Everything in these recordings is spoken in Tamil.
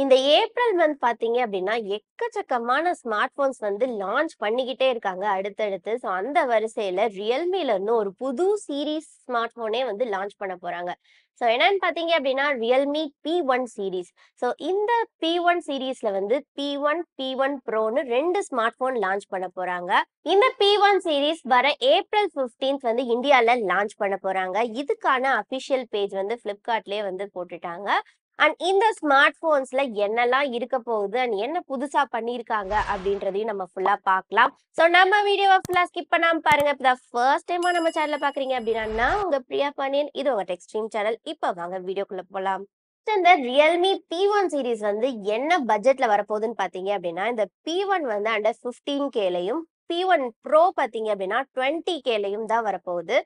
இந்த ஏப்ரல் மந்த் பாத்தீங்க அப்படின்னா எக்கச்சக்கமான ஸ்மார்ட் ஃபோன்ஸ் வந்து லான்ச் பண்ணிக்கிட்டே இருக்காங்க அடுத்தடுத்து ஸோ அந்த வரிசையில் ரியல்மில இருந்து ஒரு புது சீரீஸ் ஸ்மார்ட் ஃபோனே வந்து லான்ச் பண்ண போகிறாங்க ஸோ என்னன்னு பார்த்தீங்க அப்படின்னா Realme P one series so இந்த பி ஒன் சீரீஸ்ல வந்து பி ஒன் பி ஒன் ப்ரோன்னு ரெண்டு ஸ்மார்ட் ஃபோன் லான்ச் பண்ண போகிறாங்க இந்த பி ஒன் சீரீஸ் வர ஏப்ரல் பிப்டீன்த் வந்து இந்தியாவில் லான்ச் பண்ண போகிறாங்க இதுக்கான அஃபிஷியல் பேஜ் வந்து ஃப்ளிப்கார்ட்லேயே வந்து போட்டுட்டாங்க அண்ட் இந்த ஸ்மார்ட் போன்ஸ்ல என்னெல்லாம் இருக்க போகுது அண்ட் என்ன புதுசா பண்ணியிருக்காங்க அப்படின்றதையும் நம்ம ஃபுல்லா பார்க்கலாம் சோ நம்ம வீடியோவை ஃபுல்லா ஸ்கிப் பண்ணாம பாருங்க இப்போ ஃபர்ஸ்ட் டைம் நம்ம சேனல்ல பாக்குறீங்க அப்படின்னா உங்க பிரியா பாண்டியன் இது உங்க டெக்ஸ்ட்ரீம் சேனல் இப்போ வாங்க வீடியோக்குள்ள போலாம் இந்த ரியல்மி பி ஒன் சீரீஸ் வந்து என்ன பட்ஜெட்ல வரப்போகுதுன்னு பாத்தீங்க அப்படின்னா இந்த பி ஒன் வந்து அண்டர் பிப்டீன் கேலையும் பி ஒன் ப்ரோ பார்த்தீங்க அப்படின்னா டுவெண்ட்டி கேலையும் தான் வரப்போகுது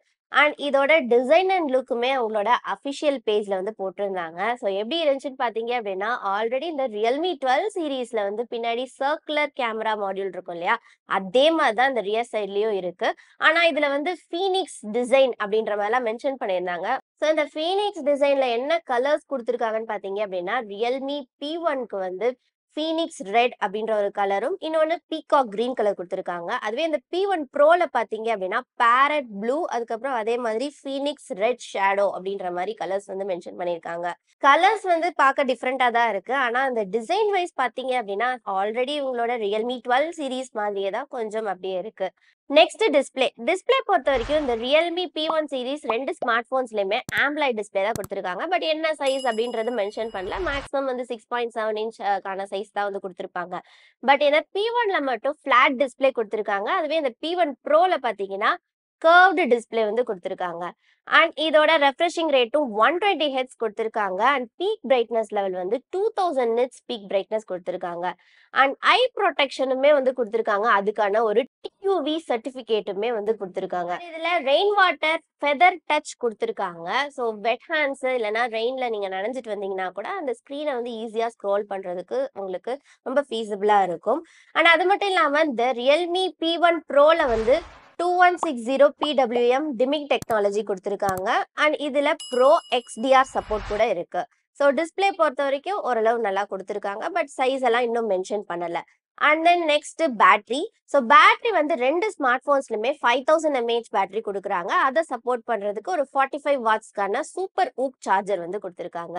அண்ட் இதோட டிசைன் அண்ட் லுக்குமே அவங்களோட அஃபிஷியல் பேஜ்ல வந்து போட்டிருந்தாங்க ஸோ எப்படி இருந்துச்சுன்னு பார்த்தீங்க அப்படின்னா ஆல்ரெடி இந்த ரியல்மி டுவெல் சீரீஸ்ல வந்து பின்னாடி சர்க்குலர் கேமரா மாடியூல் இருக்கும் இல்லையா அதே மாதிரி தான் இந்த ரியர் சைட்லயும் இருக்கு ஆனா இதுல வந்து ஃபீனிக்ஸ் டிசைன் அப்படின்ற மாதிரிலாம் மென்ஷன் பண்ணியிருந்தாங்க ஸோ இந்த ஃபீனிக்ஸ் டிசைன்ல என்ன கலர்ஸ் கொடுத்துருக்காங்கன்னு பார்த்தீங்க அப்படின்னா ரியல்மி பி ஒன்க்கு வந்து ஃபீனிக்ஸ் ரெட் அப்படின்ற ஒரு கலரும் இன்னொன்று பீகாக் கிரீன் கலர் கொடுத்துருக்காங்க அதுவே இந்த பி ஒன் ப்ரோல பார்த்தீங்க அப்படின்னா பேரட் ப்ளூ அதுக்கப்புறம் அதே மாதிரி ஃபீனிக்ஸ் ரெட் ஷேடோ அப்படின்ற மாதிரி கலர்ஸ் வந்து மென்ஷன் பண்ணியிருக்காங்க கலர்ஸ் வந்து பார்க்க டிஃப்ரெண்ட்டாக தான் இருக்கு ஆனால் அந்த டிசைன் வைஸ் பார்த்தீங்க அப்படின்னா ஆல்ரெடி இவங்களோட ரியல்மி டுவெல் சீரீஸ் மாதிரியே தான் கொஞ்சம் அப்படியே இருக்கு நெக்ஸ்ட் டிஸ்பிளே டிஸ்பிளே பொறுத்த வரைக்கும் இந்த ரியல்மி பி ஒன் சீரீஸ் ரெண்டு ஸ்மார்ட் போன்ஸ்லயுமே ஆம்ப்ளாய் டிஸ்பிளே தான் கொடுத்துருக்காங்க பட் என்ன சைஸ் அப்படின்றது மென்ஷன் பண்ணல மேக்ஸிமம் வந்து சிக்ஸ் பாயிண்ட் செவன் இன்ச்க்கான சைஸ் தான் வந்து கொடுத்துருப்பாங்க பட் ஏன்னா பி ஒன்ல மட்டும் பிளாட் டிஸ்பிளே கொடுத்துருக்காங்க அதுவே இந்த பி ஒன் ப்ரோல பாத்தீங்கன்னா கர்வ்டு டிஸ்பிளே வந்து கொடுத்துருக்காங்க அண்ட் இதோட ரெஃப்ரெஷிங் ரேட்டும் ஒன் டுவெண்ட்டி ஹெட்ஸ் கொடுத்துருக்காங்க அண்ட் பீக் பிரைட்னஸ் லெவல் வந்து two thousand nits peak brightness கொடுத்துருக்காங்க அண்ட் ஐ ப்ரொடெக்ஷனுமே வந்து கொடுத்துருக்காங்க அதுக்கான ஒரு டியூவி சர்டிஃபிகேட்டுமே வந்து கொடுத்துருக்காங்க இதுல ரெயின் வாட்டர் ஃபெதர் டச் கொடுத்துருக்காங்க ஸோ வெட் ஹேண்ட்ஸ் இல்லைனா ரெயின்ல நீங்க நனைஞ்சிட்டு வந்தீங்கன்னா கூட அந்த ஸ்க்ரீனை வந்து ஈஸியா ஸ்க்ரோல் பண்றதுக்கு உங்களுக்கு ரொம்ப ஃபீஸபிளா இருக்கும் அண்ட் அது மட்டும் இல்லாம இந்த ரியல்மி பி ஒன் ப்ரோல வந்து two one six zero PWM டிமிக் டெக்னாலஜி கொடுத்துருக்காங்க அண்ட் இதில் ப்ரோ எக்ஸ்டிஆர் சப்போர்ட் கூட இருக்கு ஸோ டிஸ்பிளே பொறுத்த வரைக்கும் ஓரளவு நல்லா கொடுத்துருக்காங்க பட் சைஸ் எல்லாம் இன்னும் மென்ஷன் பண்ணலை and then next battery so battery வந்து ரெண்டு ஸ்மார்ட் ஃபோன்ஸ்லுமே ஃபைவ் தௌசண்ட் எம்ஏஹெச் பேட்டரி கொடுக்குறாங்க அதை சப்போர்ட் பண்ணுறதுக்கு ஒரு ஃபார்ட்டி ஃபைவ் வாட்ஸ்க்கான சூப்பர் ஊக் சார்ஜர் வந்து கொடுத்துருக்காங்க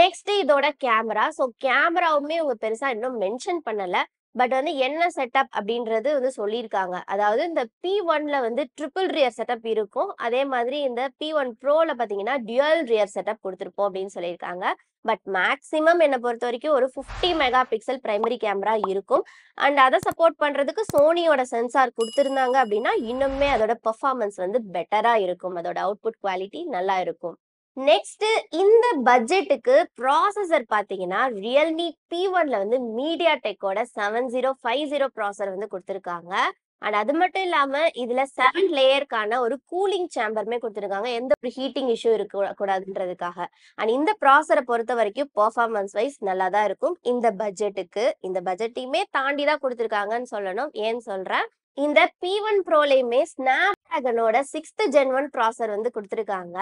நெக்ஸ்ட் இதோட கேமரா ஸோ கேமராவுமே அவங்க பெருசாக இன்னும் மென்ஷன் பண்ணலை பட் வந்து என்ன செட்டப் அப்படின்றது வந்து சொல்லியிருக்காங்க அதாவது இந்த பி ஒன்ல வந்து ட்ரிபிள் ரியர் செட்டப் இருக்கும் அதே மாதிரி இந்த பி ஒன் ப்ரோல பாத்தீங்கன்னா டியல் ரியர் செட்டப் கொடுத்துருப்போம் அப்படின்னு சொல்லியிருக்காங்க பட் மேக்ஸிமம் என்னை பொறுத்த வரைக்கும் ஒரு fifty mega pixel primary camera இருக்கும் அண்ட் அதை சப்போர்ட் பண்ணுறதுக்கு சோனியோட சென்சார் கொடுத்துருந்தாங்க அப்படின்னா இன்னுமே அதோட பெர்ஃபார்மன்ஸ் வந்து பெட்டராக இருக்கும் அதோட அவுட்புட் குவாலிட்டி நல்லா இருக்கும் நெக்ஸ்ட் இந்த பட்ஜெட்டுக்கு ப்ராசஸர் பார்த்தீங்கன்னா ரியல்மி பி ஒன்ல வந்து மீடியா டெக்கோட seven zero five zero processor வந்து கொடுத்துருக்காங்க அண்ட் அது மட்டும் இல்லாம இதுல செவன் லேயருக்கான ஒரு கூலிங் சேம்பருமே கொடுத்துருக்காங்க எந்த ஒரு ஹீட்டிங் இஷ்யூ இருக்க கூடாதுன்றதுக்காக அண்ட் இந்த ப்ராசரை பொறுத்த வரைக்கும் பெர்ஃபார்மன்ஸ் வைஸ் நல்லா தான் இருக்கும் இந்த பட்ஜெட்டுக்கு இந்த பட்ஜெட்டையுமே தாண்டி தான் கொடுத்துருக்காங்கன்னு சொல்லணும் ஏன்னு சொல்றேன் இந்த பி ஒன் ப்ரோலையுமே ஸ்னாப் ட்ராகனோட சிக்ஸ்த் ஜென் ஒன் ப்ராசர் வந்து கொடுத்துருக்காங்க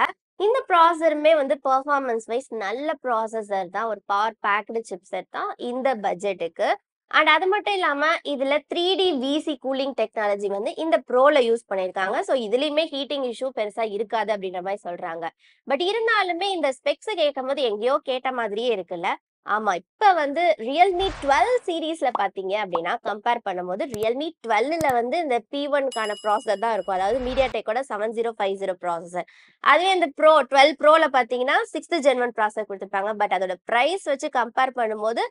இந்த ப்ராசருமே வந்து பெர்ஃபார்மன்ஸ் வைஸ் நல்ல ப்ராசஸர் தான் ஒரு பவர் பேக்டு செட் தான் இந்த பட்ஜெட்டுக்கு அண்ட் அது மட்டும் இல்லாம இதுல three D VC cooling technology வந்து இந்த ப்ரோல யூஸ் பண்ணிருக்காங்க ஸோ இதுலயுமே ஹீட்டிங் இஷ்யூ பெருசா இருக்காது அப்படின்ற மாதிரி சொல்றாங்க பட் இருந்தாலுமே இந்த ஸ்பெக்ஸ் கேட்கும் போது எங்கேயோ கேட்ட மாதிரியே இருக்குல்ல ஆமா இப்ப வந்து ரியல்மி டுவெல் சீரீஸ்ல பாத்தீங்க அப்படின்னா கம்பேர் பண்ணும்போது ரியல்மி டுவெல்ல வந்து இந்த பி ஒன்கான ப்ராசஸர் தான் இருக்கும் அதாவது மீடியா டெக்கோட seven zero five zero processor அதுவே இந்த ப்ரோ டுவெல் ப்ரோல பாத்தீங்கன்னா சிக்ஸ்த் ஜென் ஒன் ப்ராசஸர் கொடுத்துருப்பாங்க பட் அதோட பிரைஸ் வச்சு கம்பேர் பண்ணும்போது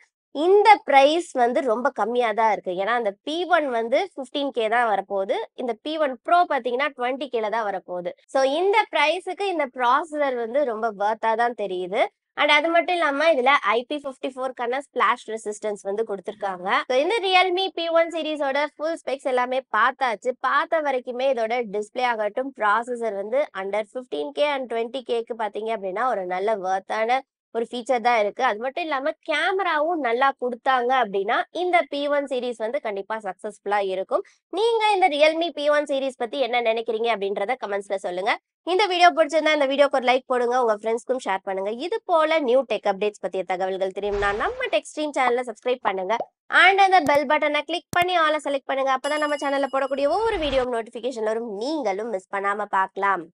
இந்த ப்ரைஸ் வந்து ரொம்ப கம்மியாக தான் இருக்குது ஏன்னா அந்த பி ஒன் வந்து ஃபிஃப்டீன் கே தான் வரப்போகுது இந்த பி ஒன் ப்ரோ பார்த்தீங்கன்னா டுவெண்ட்டி கேல தான் வரப்போகுது ஸோ இந்த ப்ரைஸுக்கு இந்த ப்ராசஸர் வந்து ரொம்ப பர்த்தாக தான் தெரியுது அண்ட் அது மட்டும் இல்லாம இதுல ஐபி பிப்டி ஃபோர்க்கான ஸ்பிளாஷ் ரெசிஸ்டன்ஸ் வந்து கொடுத்துருக்காங்க இந்த ரியல்மி பி ஒன் சீரிஸோட ஃபுல் ஸ்பெக்ஸ் எல்லாமே பார்த்தாச்சு பார்த்த வரைக்குமே இதோட டிஸ்பிளே ஆகட்டும் ப்ராசஸர் வந்து under fifteen K and twenty கேக்கு பாத்தீங்க அப்படின்னா ஒரு நல்ல வர்த்தான ஒரு ஃபீச்சர் தான் இருக்கு அது மட்டும் இல்லாம கேமராவும் நல்லா கொடுத்தாங்க அப்படின்னா இந்த பி ஒன் சீரீஸ் வந்து கண்டிப்பா சக்சஸ்ஃபுல்லா இருக்கும் நீங்க இந்த ரியல்மி பி ஒன் சீரீஸ் பத்தி என்ன நினைக்கிறீங்க அப்படின்றத கமெண்ட்ஸ்ல சொல்லுங்க இந்த வீடியோ பிடிச்சிருந்தா இந்த வீடியோக்கு ஒரு லைக் போடுங்க உங்க ஃப்ரெண்ட்ஸ்க்கும் ஷேர் பண்ணுங்க இது போல நியூ டெக் அப்டேட்ஸ் பத்திய தகவல்கள் தெரியும்னா நம்ம டெக்ஸ்ட்ரீம் சேனல்ல சப்ஸ்கிரைப் பண்ணுங்க அண்ட் அந்த பெல் பட்டனை கிளிக் பண்ணி ஆலை செலக்ட் பண்ணுங்க அப்பதான் நம்ம சேனல்ல போடக்கூடிய ஒவ்வொரு வீடியோ நோட்டிபிகேஷன் வரும் நீங்களும் மிஸ் பண்ணாம பார்க்கலாம்